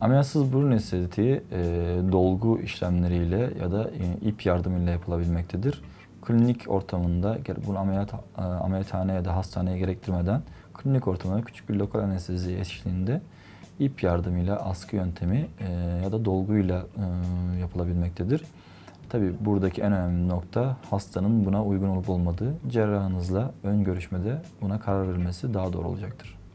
Ameliyatsız burun estetiği e, dolgu işlemleriyle ya da e, ip yardımıyla yapılabilmektedir. Klinik ortamında, bunu ameliyat, e, ameliyathaneye ya da hastaneye gerektirmeden klinik ortamında küçük bir lokal anestezi eşliğinde ip yardımıyla askı yöntemi e, ya da dolguyla e, yapılabilmektedir. Tabi buradaki en önemli nokta hastanın buna uygun olup olmadığı cerrahınızla ön görüşmede buna karar verilmesi daha doğru olacaktır.